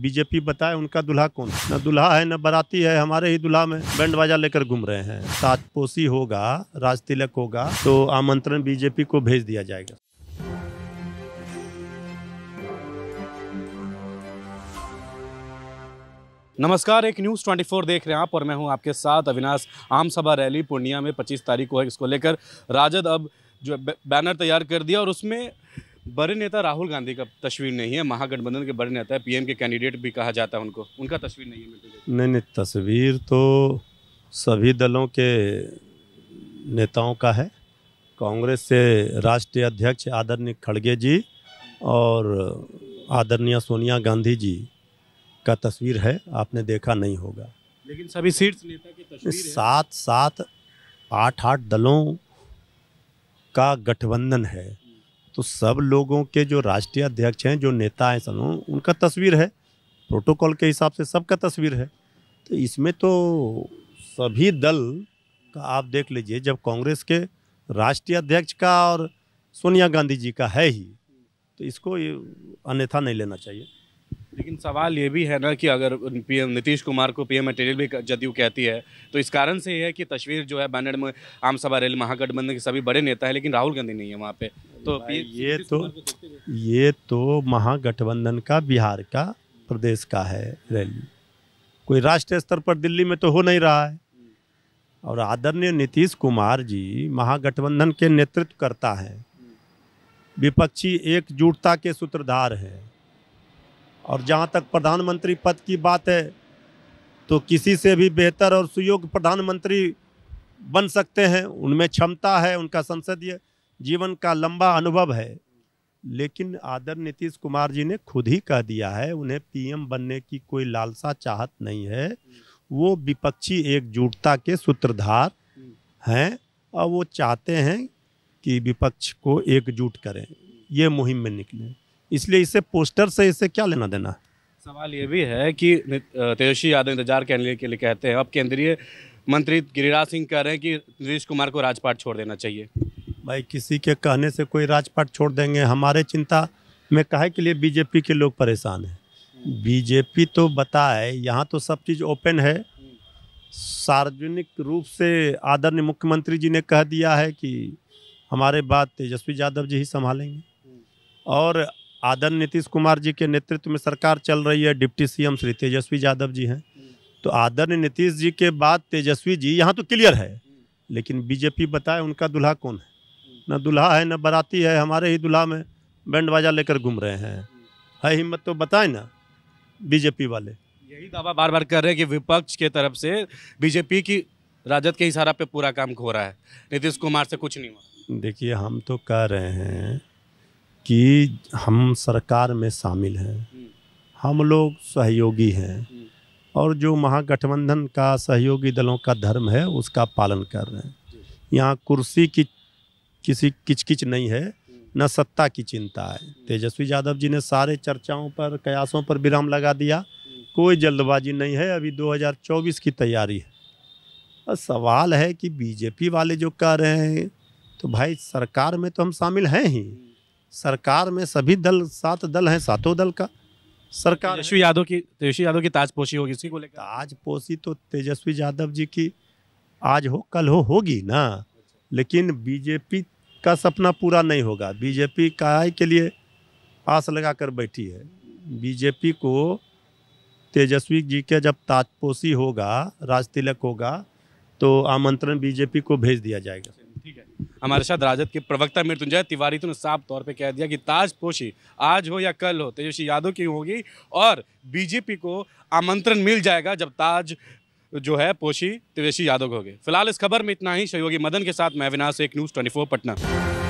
BJP बताए उनका दुल्हा कौन न दुल्हा है न बराती है हमारे ही दुल्हा में बैंड बाजा लेकर घूम रहे हैं ताजपोशी होगा राज तिलक होगा तो आमंत्रण बीजेपी को भेज दिया जाएगा नमस्कार एक न्यूज़ 24 देख रहे हैं आप और मैं हूं आपके साथ अविनाश आम सभा रैली पूर्णिया में 25 तारीख को है इसको लेकर राजद अब जो बैनर तैयार कर दिया और उसमें बड़े नेता राहुल गांधी का तस्वीर नहीं है महागठबंधन के बड़े नेता है पीएम के कैंडिडेट भी कहा जाता है उनको उनका तस्वीर नहीं है नहीं नहीं तस्वीर तो सभी दलों के नेताओं का है कांग्रेस से राष्ट्रीय अध्यक्ष आदरणीय खड़गे जी और आदरणीय सोनिया गांधी जी का तस्वीर है आपने देखा नहीं होगा लेकिन सभी शीर्ष नेता की तस्वीर सात सात आठ आठ दलों का गठबंधन है तो सब लोगों के जो राष्ट्रीय अध्यक्ष हैं जो नेता हैं सब उनका तस्वीर है प्रोटोकॉल के हिसाब से सबका तस्वीर है तो इसमें तो सभी दल का आप देख लीजिए जब कांग्रेस के राष्ट्रीय अध्यक्ष का और सोनिया गांधी जी का है ही तो इसको अन्यथा नहीं लेना चाहिए लेकिन सवाल ये भी है ना कि अगर पीएम नीतीश कुमार को पीएम मटेरियल भी जदयू कहती है तो इस कारण से ये है कि तस्वीर जो है बैनर में आम सभा रैली महागठबंधन के सभी बड़े नेता है लेकिन राहुल गांधी नहीं है वहाँ पे तो ये तो ये तो महागठबंधन का बिहार का प्रदेश का है रैली कोई राष्ट्रीय स्तर पर दिल्ली में तो हो नहीं रहा है और आदरणीय नीतीश कुमार जी महागठबंधन के नेतृत्व करता है विपक्षी एकजुटता के सूत्रधार है और जहाँ तक प्रधानमंत्री पद की बात है तो किसी से भी बेहतर और सुयोग्य प्रधानमंत्री बन सकते हैं उनमें क्षमता है उनका संसदीय जीवन का लंबा अनुभव है लेकिन आदर नीतीश कुमार जी ने खुद ही कह दिया है उन्हें पीएम बनने की कोई लालसा चाहत नहीं है वो विपक्षी एकजुटता के सूत्रधार हैं और वो चाहते हैं कि विपक्ष को एकजुट करें ये मुहिम में निकले इसलिए इसे पोस्टर से इसे क्या लेना देना सवाल ये भी है कि तेजस्वी यादव इंतजार करने के लिए कहते हैं अब केंद्रीय मंत्री गिरिराज सिंह कह रहे हैं कि नीतीश कुमार को राजपाट छोड़ देना चाहिए भाई किसी के कहने से कोई राजपाट छोड़ देंगे हमारे चिंता में कहे के लिए बीजेपी के लोग परेशान हैं बीजेपी तो बताए यहाँ तो सब चीज़ ओपन है सार्वजनिक रूप से आदरणीय मुख्यमंत्री जी ने कह दिया है कि हमारे बात तेजस्वी यादव जी ही संभालेंगे और आदरण नीतीश कुमार जी के नेतृत्व में सरकार चल रही है डिप्टी सीएम श्री तेजस्वी यादव जी हैं तो आदरणीय नीतीश जी के बाद तेजस्वी जी यहाँ तो क्लियर है लेकिन बीजेपी बताए उनका दुल्हा कौन है न दुल्हा है न बाराती है हमारे ही दुल्हा में बैंड बाजा लेकर घूम रहे हैं है हिम्मत तो बताए ना बीजेपी वाले यही दावा बार बार कर रहे हैं कि विपक्ष के तरफ से बीजेपी की राजद के इशारा पे पूरा काम हो रहा है नीतीश कुमार से कुछ नहीं हुआ देखिए हम तो कह रहे हैं कि हम सरकार में शामिल हैं हम्म। हम लोग सहयोगी हैं हम्म। और जो महागठबंधन का सहयोगी दलों का धर्म है उसका पालन कर रहे हैं यहाँ कुर्सी की किसी किचकिच नहीं है हम्म। न सत्ता की चिंता है हम्म। तेजस्वी यादव जी ने सारे चर्चाओं पर कयासों पर विराम लगा दिया हम्म। कोई जल्दबाजी नहीं है अभी 2024 की तैयारी है और सवाल है कि बीजेपी वाले जो कह रहे हैं तो भाई सरकार में तो हम शामिल हैं ही सरकार में सभी दल सात दल हैं सातों दल का सरकार तेजस्वी यादव की तेजस्वी यादव की ताजपोशी होगी इसी को लेकर ताजपोशी तो तेजस्वी यादव जी की आज हो कल हो होगी ना अच्छा। लेकिन बीजेपी का सपना पूरा नहीं होगा बीजेपी काय के लिए आस लगा कर बैठी है बीजेपी को तेजस्वी जी के जब ताजपोशी होगा राज तिलक होगा तो आमंत्रण बीजेपी को भेज दिया जाएगा ठीक है हमारे साथ राजद के प्रवक्ता मृत्युंजय तिवारी तो ने साफ तौर पे कह दिया कि ताजपोशी आज हो या कल हो तेजस्वी यादव की होगी और बीजेपी को आमंत्रण मिल जाएगा जब ताज जो है पोशी त्रिवेशी यादव हो गए फिलहाल इस खबर में इतना ही सहयोगी मदन के साथ मैं अविनाश एक न्यूज़ ट्वेंटी पटना